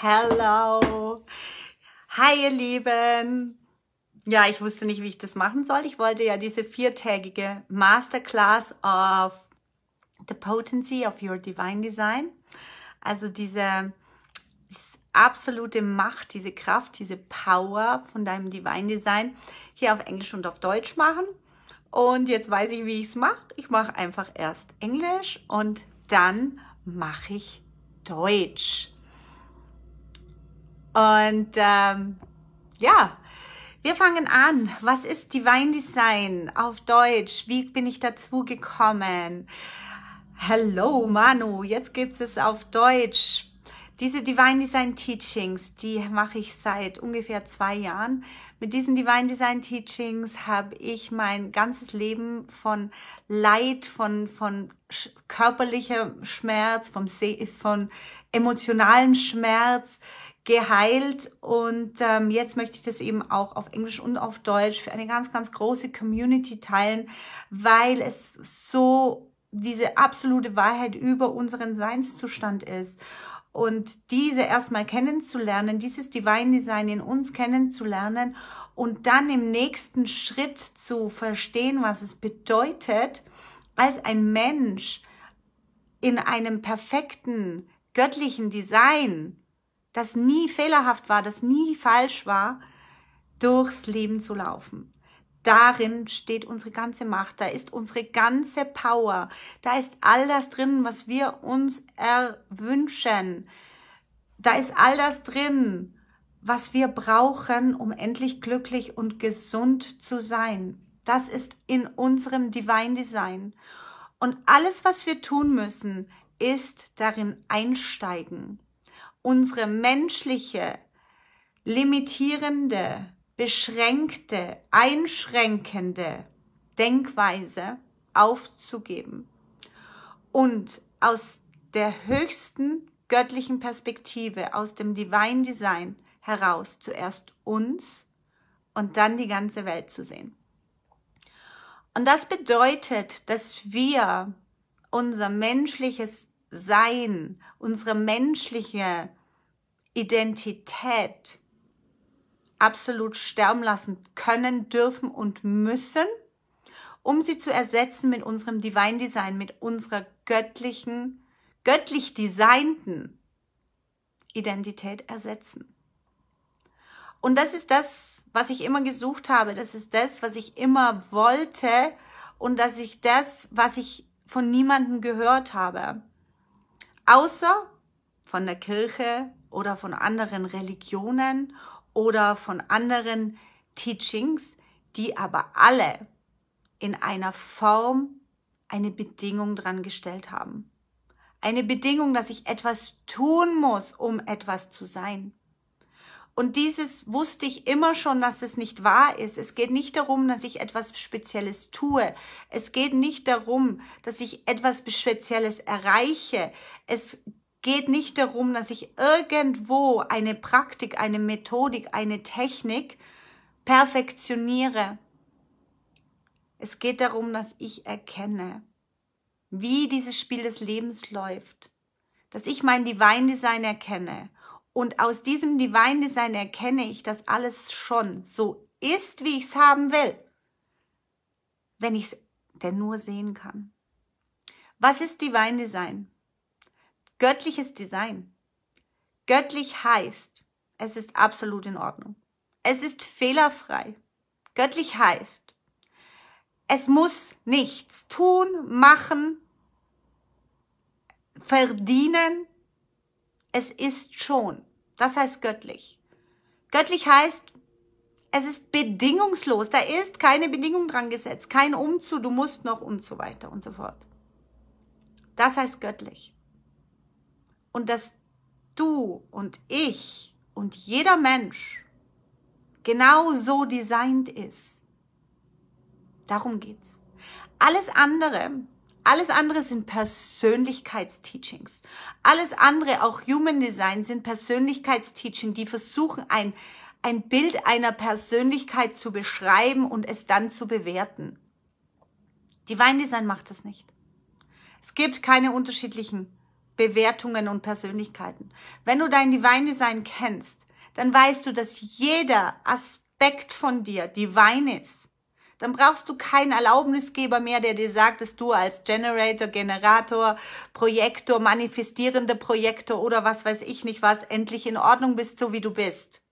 Hello. Hi, ihr Lieben. Ja, ich wusste nicht, wie ich das machen soll. Ich wollte ja diese viertägige Masterclass of the Potency of Your Divine Design, also diese, diese absolute Macht, diese Kraft, diese Power von deinem Divine Design hier auf Englisch und auf Deutsch machen. Und jetzt weiß ich, wie ich es mache. Ich mache einfach erst Englisch und dann mache ich Deutsch. Und ähm, ja, wir fangen an. Was ist Divine Design auf Deutsch? Wie bin ich dazu gekommen? Hello Manu, jetzt gibt es auf Deutsch. Diese Divine Design Teachings, die mache ich seit ungefähr zwei Jahren. Mit diesen Divine Design Teachings habe ich mein ganzes Leben von Leid, von, von körperlicher Schmerz, vom, von emotionalem Schmerz, geheilt. Und ähm, jetzt möchte ich das eben auch auf Englisch und auf Deutsch für eine ganz, ganz große Community teilen, weil es so diese absolute Wahrheit über unseren Seinszustand ist. Und diese erstmal kennenzulernen, dieses Divine Design in uns kennenzulernen und dann im nächsten Schritt zu verstehen, was es bedeutet, als ein Mensch in einem perfekten göttlichen Design das nie fehlerhaft war, das nie falsch war, durchs Leben zu laufen. Darin steht unsere ganze Macht, da ist unsere ganze Power, da ist all das drin, was wir uns erwünschen, da ist all das drin, was wir brauchen, um endlich glücklich und gesund zu sein. Das ist in unserem Divine Design. Und alles, was wir tun müssen, ist darin einsteigen unsere menschliche, limitierende, beschränkte, einschränkende Denkweise aufzugeben und aus der höchsten göttlichen Perspektive, aus dem Divine Design heraus zuerst uns und dann die ganze Welt zu sehen. Und das bedeutet, dass wir unser menschliches sein, unsere menschliche Identität absolut sterben lassen können, dürfen und müssen, um sie zu ersetzen mit unserem Divine Design, mit unserer göttlichen, göttlich designten Identität ersetzen. Und das ist das, was ich immer gesucht habe, das ist das, was ich immer wollte und dass ich das, was ich von niemandem gehört habe außer von der Kirche oder von anderen Religionen oder von anderen Teachings, die aber alle in einer Form eine Bedingung dran gestellt haben. Eine Bedingung, dass ich etwas tun muss, um etwas zu sein. Und dieses wusste ich immer schon, dass es nicht wahr ist. Es geht nicht darum, dass ich etwas Spezielles tue. Es geht nicht darum, dass ich etwas Spezielles erreiche. Es geht nicht darum, dass ich irgendwo eine Praktik, eine Methodik, eine Technik perfektioniere. Es geht darum, dass ich erkenne, wie dieses Spiel des Lebens läuft, dass ich mein Divine Design erkenne und aus diesem Divine Design erkenne ich, dass alles schon so ist, wie ich es haben will. Wenn ich es denn nur sehen kann. Was ist Divine Design? Göttliches Design. Göttlich heißt, es ist absolut in Ordnung. Es ist fehlerfrei. Göttlich heißt, es muss nichts tun, machen, verdienen, es ist schon. Das heißt göttlich. Göttlich heißt, es ist bedingungslos. Da ist keine Bedingung dran gesetzt. Kein Umzu, du musst noch und so weiter und so fort. Das heißt göttlich. Und dass du und ich und jeder Mensch genau so designt ist. Darum geht's. Alles andere alles andere sind Persönlichkeitsteachings. Alles andere, auch Human Design, sind Persönlichkeitsteachings, die versuchen, ein, ein Bild einer Persönlichkeit zu beschreiben und es dann zu bewerten. Divine Design macht das nicht. Es gibt keine unterschiedlichen Bewertungen und Persönlichkeiten. Wenn du dein Divine Design kennst, dann weißt du, dass jeder Aspekt von dir divine ist. Dann brauchst du keinen Erlaubnisgeber mehr, der dir sagt, dass du als Generator, Generator, Projektor, manifestierende Projektor oder was weiß ich nicht was endlich in Ordnung bist, so wie du bist.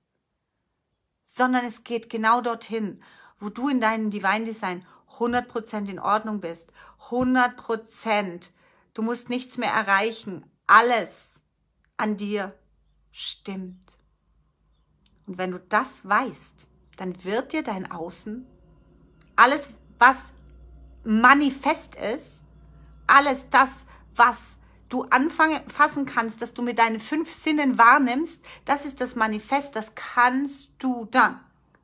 Sondern es geht genau dorthin, wo du in deinem Divine Design 100% in Ordnung bist. 100%. Du musst nichts mehr erreichen. Alles an dir stimmt. Und wenn du das weißt, dann wird dir dein Außen alles, was manifest ist, alles das, was du anfassen kannst, dass du mit deinen fünf Sinnen wahrnimmst, das ist das Manifest, das kannst du dann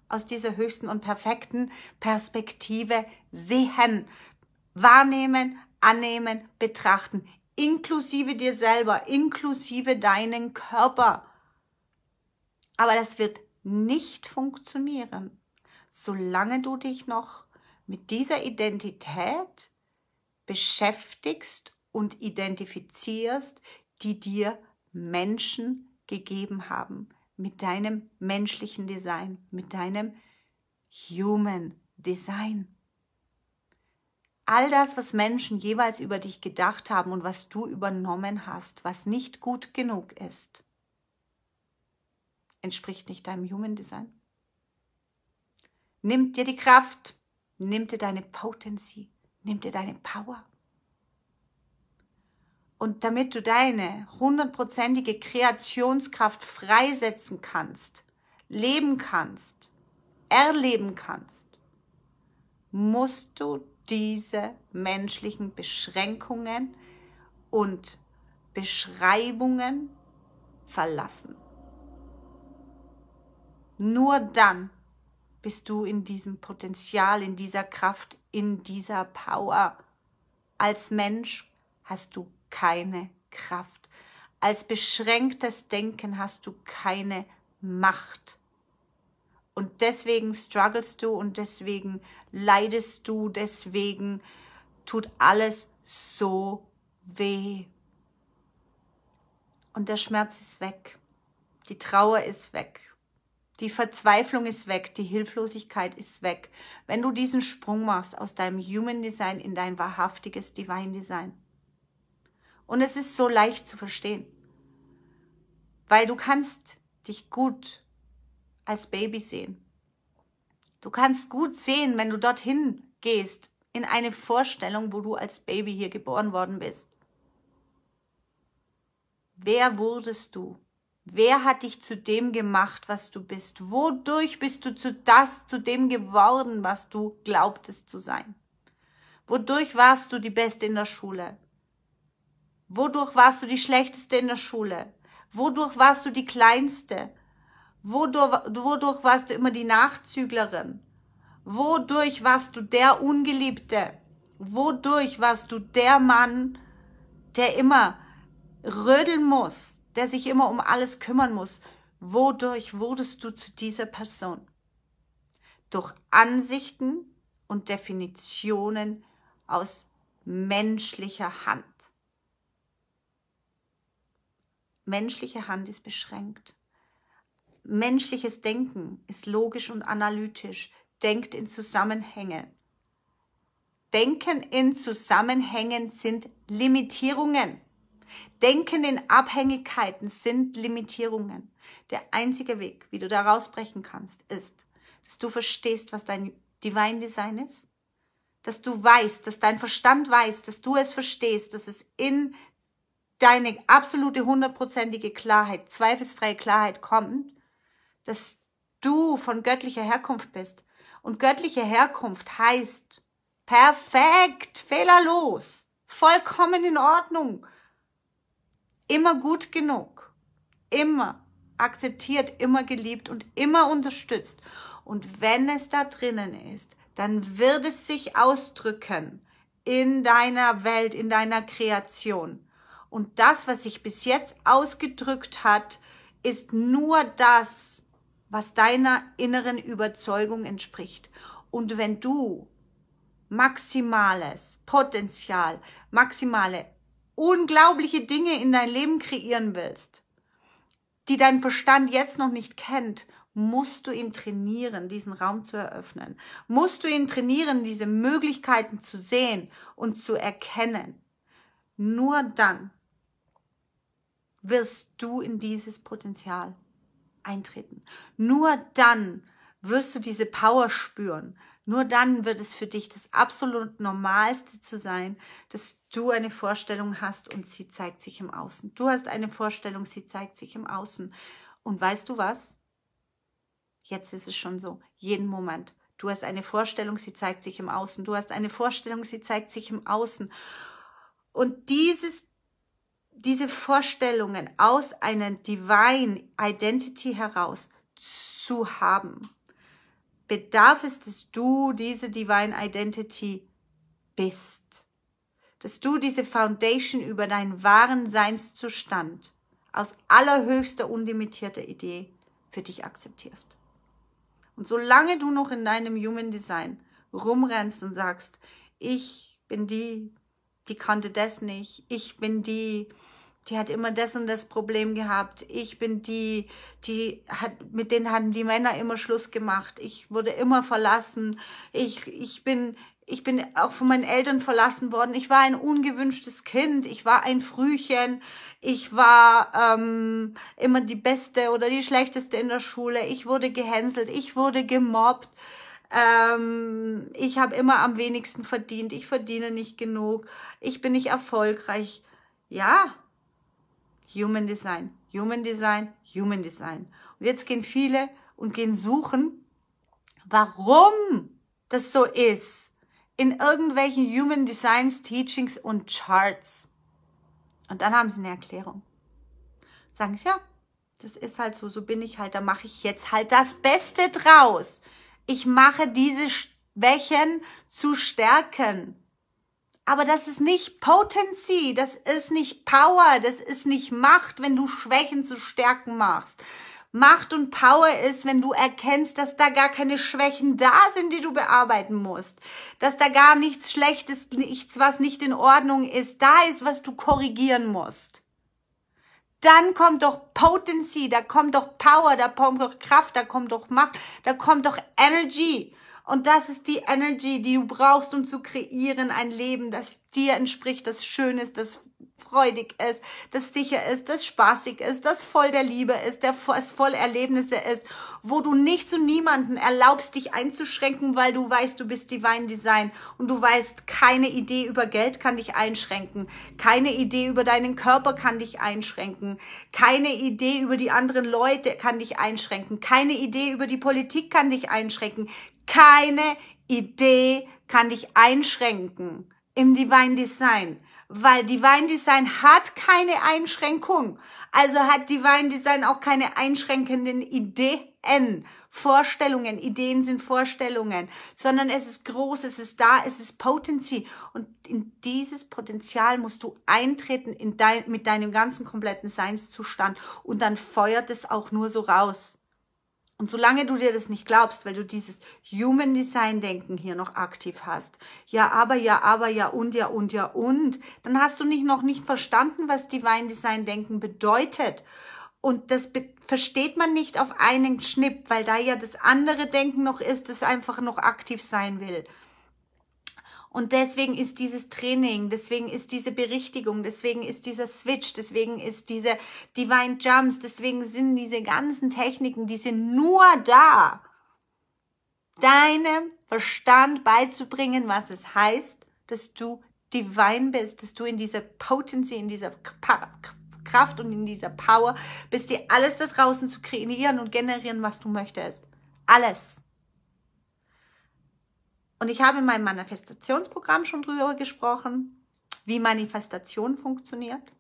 aus dieser höchsten und perfekten Perspektive sehen, wahrnehmen, annehmen, betrachten, inklusive dir selber, inklusive deinen Körper. Aber das wird nicht funktionieren, solange du dich noch mit dieser Identität beschäftigst und identifizierst, die dir Menschen gegeben haben, mit deinem menschlichen Design, mit deinem Human Design. All das, was Menschen jeweils über dich gedacht haben und was du übernommen hast, was nicht gut genug ist, entspricht nicht deinem Human Design nimmt dir die Kraft, nimmt dir deine Potency, nimmt dir deine Power. Und damit du deine hundertprozentige Kreationskraft freisetzen kannst, leben kannst, erleben kannst, musst du diese menschlichen Beschränkungen und Beschreibungen verlassen. Nur dann bist du in diesem Potenzial, in dieser Kraft, in dieser Power. Als Mensch hast du keine Kraft. Als beschränktes Denken hast du keine Macht. Und deswegen strugglest du und deswegen leidest du, deswegen tut alles so weh. Und der Schmerz ist weg. Die Trauer ist weg. Die Verzweiflung ist weg, die Hilflosigkeit ist weg. Wenn du diesen Sprung machst aus deinem Human Design in dein wahrhaftiges Divine Design. Und es ist so leicht zu verstehen, weil du kannst dich gut als Baby sehen. Du kannst gut sehen, wenn du dorthin gehst, in eine Vorstellung, wo du als Baby hier geboren worden bist. Wer wurdest du? Wer hat dich zu dem gemacht, was du bist? Wodurch bist du zu das, zu dem geworden, was du glaubtest zu sein? Wodurch warst du die Beste in der Schule? Wodurch warst du die Schlechteste in der Schule? Wodurch warst du die Kleinste? Wodurch, wodurch warst du immer die Nachzüglerin? Wodurch warst du der Ungeliebte? Wodurch warst du der Mann, der immer rödeln muss, der sich immer um alles kümmern muss. Wodurch wurdest du zu dieser Person? Durch Ansichten und Definitionen aus menschlicher Hand. Menschliche Hand ist beschränkt. Menschliches Denken ist logisch und analytisch, denkt in Zusammenhängen. Denken in Zusammenhängen sind Limitierungen. Denken in Abhängigkeiten sind Limitierungen. Der einzige Weg, wie du da rausbrechen kannst, ist, dass du verstehst, was dein Divine Design ist, dass du weißt, dass dein Verstand weiß, dass du es verstehst, dass es in deine absolute hundertprozentige Klarheit, zweifelsfreie Klarheit kommt, dass du von göttlicher Herkunft bist. Und göttliche Herkunft heißt perfekt, fehlerlos, vollkommen in Ordnung, immer gut genug, immer akzeptiert, immer geliebt und immer unterstützt. Und wenn es da drinnen ist, dann wird es sich ausdrücken in deiner Welt, in deiner Kreation. Und das, was sich bis jetzt ausgedrückt hat, ist nur das, was deiner inneren Überzeugung entspricht. Und wenn du maximales Potenzial, maximale unglaubliche Dinge in dein Leben kreieren willst, die dein Verstand jetzt noch nicht kennt, musst du ihn trainieren, diesen Raum zu eröffnen. Musst du ihn trainieren, diese Möglichkeiten zu sehen und zu erkennen. Nur dann wirst du in dieses Potenzial eintreten. Nur dann wirst du diese Power spüren. Nur dann wird es für dich das absolut Normalste zu sein, dass du eine Vorstellung hast und sie zeigt sich im Außen. Du hast eine Vorstellung, sie zeigt sich im Außen. Und weißt du was? Jetzt ist es schon so, jeden Moment. Du hast eine Vorstellung, sie zeigt sich im Außen. Du hast eine Vorstellung, sie zeigt sich im Außen. Und dieses, diese Vorstellungen aus einer Divine Identity heraus zu haben, bedarf es, dass du diese Divine Identity bist. Dass du diese Foundation über deinen wahren Seinszustand aus allerhöchster unlimitierter Idee für dich akzeptierst. Und solange du noch in deinem Human Design rumrennst und sagst, ich bin die, die kannte das nicht, ich bin die, die hat immer das und das Problem gehabt. Ich bin die, die hat, mit denen hatten die Männer immer Schluss gemacht. Ich wurde immer verlassen. Ich, ich bin, ich bin auch von meinen Eltern verlassen worden. Ich war ein ungewünschtes Kind. Ich war ein Frühchen. Ich war ähm, immer die Beste oder die Schlechteste in der Schule. Ich wurde gehänselt. Ich wurde gemobbt. Ähm, ich habe immer am wenigsten verdient. Ich verdiene nicht genug. Ich bin nicht erfolgreich. Ja, Human Design, Human Design, Human Design. Und jetzt gehen viele und gehen suchen, warum das so ist in irgendwelchen Human Designs, Teachings und Charts. Und dann haben sie eine Erklärung. Sagen sie, ja, das ist halt so, so bin ich halt, da mache ich jetzt halt das Beste draus. Ich mache diese Schwächen zu stärken. Aber das ist nicht Potency, das ist nicht Power, das ist nicht Macht, wenn du Schwächen zu Stärken machst. Macht und Power ist, wenn du erkennst, dass da gar keine Schwächen da sind, die du bearbeiten musst. Dass da gar nichts Schlechtes, nichts, was nicht in Ordnung ist, da ist, was du korrigieren musst. Dann kommt doch Potency, da kommt doch Power, da kommt doch Kraft, da kommt doch Macht, da kommt doch Energy. Und das ist die Energy, die du brauchst, um zu kreieren ein Leben, das dir entspricht, das schön ist, das freudig ist, das sicher ist, das spaßig ist, das voll der Liebe ist, der das voll Erlebnisse ist, wo du nicht zu niemanden erlaubst, dich einzuschränken, weil du weißt, du bist Divine Design und du weißt, keine Idee über Geld kann dich einschränken, keine Idee über deinen Körper kann dich einschränken, keine Idee über die anderen Leute kann dich einschränken, keine Idee über die Politik kann dich einschränken, keine Idee kann dich einschränken im Divine Design, weil Divine Design hat keine Einschränkung. Also hat Divine Design auch keine einschränkenden Ideen, Vorstellungen. Ideen sind Vorstellungen, sondern es ist groß, es ist da, es ist Potency. Und in dieses Potenzial musst du eintreten in dein, mit deinem ganzen kompletten Seinszustand und dann feuert es auch nur so raus. Und solange du dir das nicht glaubst, weil du dieses Human Design Denken hier noch aktiv hast, ja, aber, ja, aber, ja und, ja und, ja und, dann hast du nicht noch nicht verstanden, was Divine Design Denken bedeutet. Und das versteht man nicht auf einen Schnipp, weil da ja das andere Denken noch ist, das einfach noch aktiv sein will. Und deswegen ist dieses Training, deswegen ist diese Berichtigung, deswegen ist dieser Switch, deswegen ist diese Divine Jumps, deswegen sind diese ganzen Techniken, die sind nur da, deinem Verstand beizubringen, was es heißt, dass du divine bist, dass du in dieser Potency, in dieser Kraft und in dieser Power bist, dir alles da draußen zu kreieren und generieren, was du möchtest. Alles. Und ich habe in meinem Manifestationsprogramm schon drüber gesprochen, wie Manifestation funktioniert.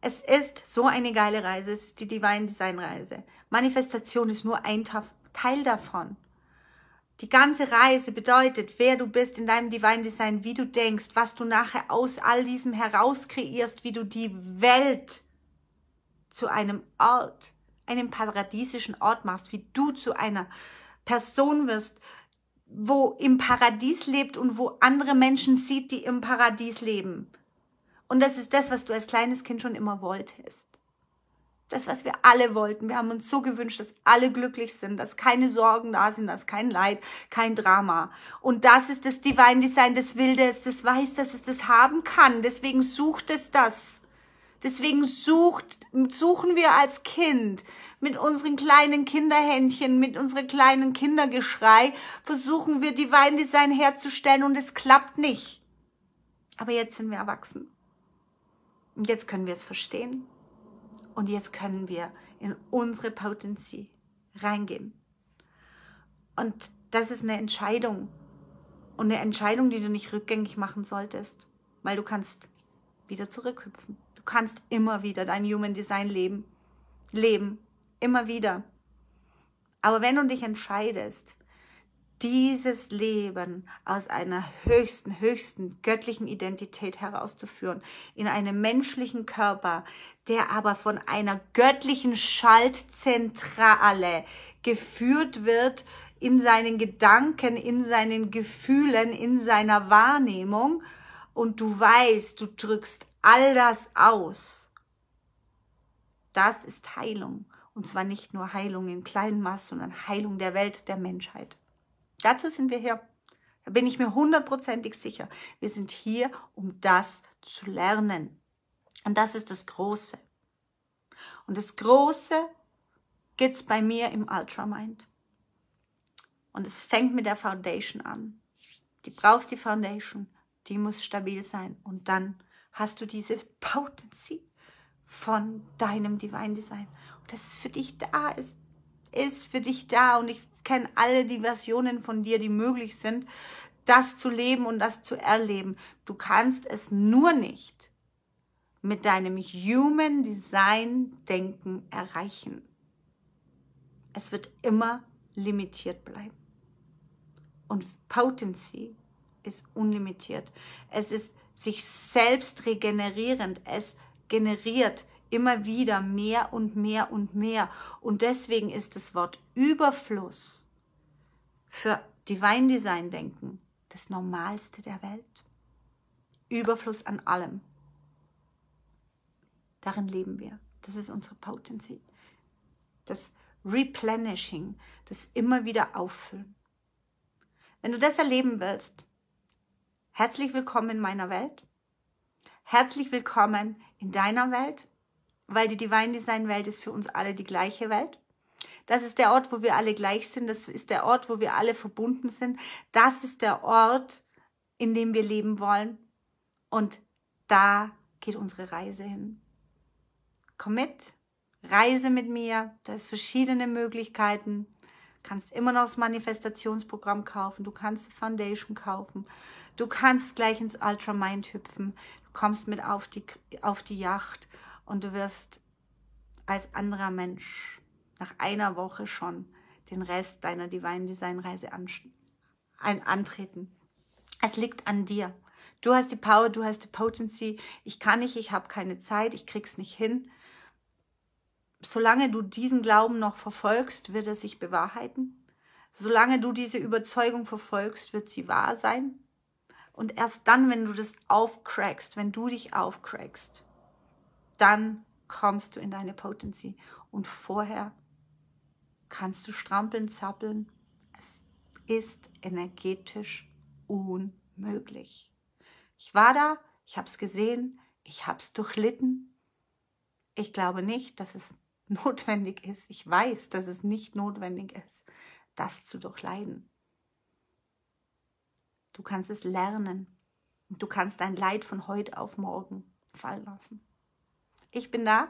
Es ist so eine geile Reise, es ist die Divine Design Reise. Manifestation ist nur ein Teil davon. Die ganze Reise bedeutet, wer du bist in deinem Divine Design, wie du denkst, was du nachher aus all diesem heraus kreierst, wie du die Welt zu einem Ort, einem paradiesischen Ort machst, wie du zu einer Person wirst, wo im Paradies lebt und wo andere Menschen sieht, die im Paradies leben. Und das ist das, was du als kleines Kind schon immer wolltest. Das, was wir alle wollten. Wir haben uns so gewünscht, dass alle glücklich sind, dass keine Sorgen da sind, dass kein Leid, kein Drama. Und das ist das Divine Design, das Wildes, das weiß, dass es das haben kann. Deswegen sucht es das. Deswegen sucht, suchen wir als Kind mit unseren kleinen Kinderhändchen, mit unserem kleinen Kindergeschrei, versuchen wir Divine Design herzustellen und es klappt nicht. Aber jetzt sind wir erwachsen. Und jetzt können wir es verstehen. Und jetzt können wir in unsere Potency reingehen. Und das ist eine Entscheidung. Und eine Entscheidung, die du nicht rückgängig machen solltest, weil du kannst wieder zurückhüpfen kannst immer wieder dein Human Design leben. Leben. Immer wieder. Aber wenn du dich entscheidest, dieses Leben aus einer höchsten, höchsten göttlichen Identität herauszuführen, in einem menschlichen Körper, der aber von einer göttlichen Schaltzentrale geführt wird in seinen Gedanken, in seinen Gefühlen, in seiner Wahrnehmung und du weißt, du drückst all das aus. Das ist Heilung. Und zwar nicht nur Heilung im kleinen Maß, sondern Heilung der Welt, der Menschheit. Dazu sind wir hier. Da bin ich mir hundertprozentig sicher. Wir sind hier, um das zu lernen. Und das ist das Große. Und das Große gibt es bei mir im Ultramind. Und es fängt mit der Foundation an. Die brauchst die Foundation die muss stabil sein. Und dann hast du diese Potency von deinem Divine Design. Und das ist für dich da, es ist für dich da. Und ich kenne alle die Versionen von dir, die möglich sind, das zu leben und das zu erleben. Du kannst es nur nicht mit deinem Human Design Denken erreichen. Es wird immer limitiert bleiben. Und Potency ist unlimitiert. Es ist sich selbst regenerierend. Es generiert immer wieder mehr und mehr und mehr. Und deswegen ist das Wort Überfluss für Divine Design Denken das Normalste der Welt. Überfluss an allem. Darin leben wir. Das ist unsere Potency. Das Replenishing, das immer wieder auffüllen. Wenn du das erleben willst, Herzlich willkommen in meiner Welt. Herzlich willkommen in deiner Welt, weil die Divine Design Welt ist für uns alle die gleiche Welt. Das ist der Ort, wo wir alle gleich sind. Das ist der Ort, wo wir alle verbunden sind. Das ist der Ort, in dem wir leben wollen. Und da geht unsere Reise hin. Komm mit, reise mit mir. Da ist verschiedene Möglichkeiten. Du kannst immer noch das Manifestationsprogramm kaufen. Du kannst Foundation kaufen. Du kannst gleich ins Ultramind hüpfen. Du kommst mit auf die, auf die Yacht und du wirst als anderer Mensch nach einer Woche schon den Rest deiner Divine Design Reise an, an, antreten. Es liegt an dir. Du hast die Power, du hast die Potency. Ich kann nicht, ich habe keine Zeit, ich krieg's nicht hin. Solange du diesen Glauben noch verfolgst, wird er sich bewahrheiten. Solange du diese Überzeugung verfolgst, wird sie wahr sein. Und erst dann, wenn du das aufcrackst, wenn du dich aufcrackst, dann kommst du in deine Potency. Und vorher kannst du strampeln, zappeln. Es ist energetisch unmöglich. Ich war da, ich habe es gesehen, ich habe es durchlitten. Ich glaube nicht, dass es notwendig ist. Ich weiß, dass es nicht notwendig ist, das zu durchleiden. Du kannst es lernen. du kannst dein Leid von heute auf morgen fallen lassen. Ich bin da.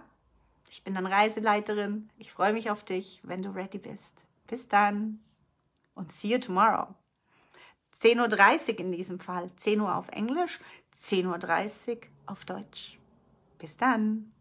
Ich bin dann Reiseleiterin. Ich freue mich auf dich, wenn du ready bist. Bis dann und see you tomorrow. 10.30 Uhr in diesem Fall. 10 Uhr auf Englisch, 10.30 Uhr auf Deutsch. Bis dann.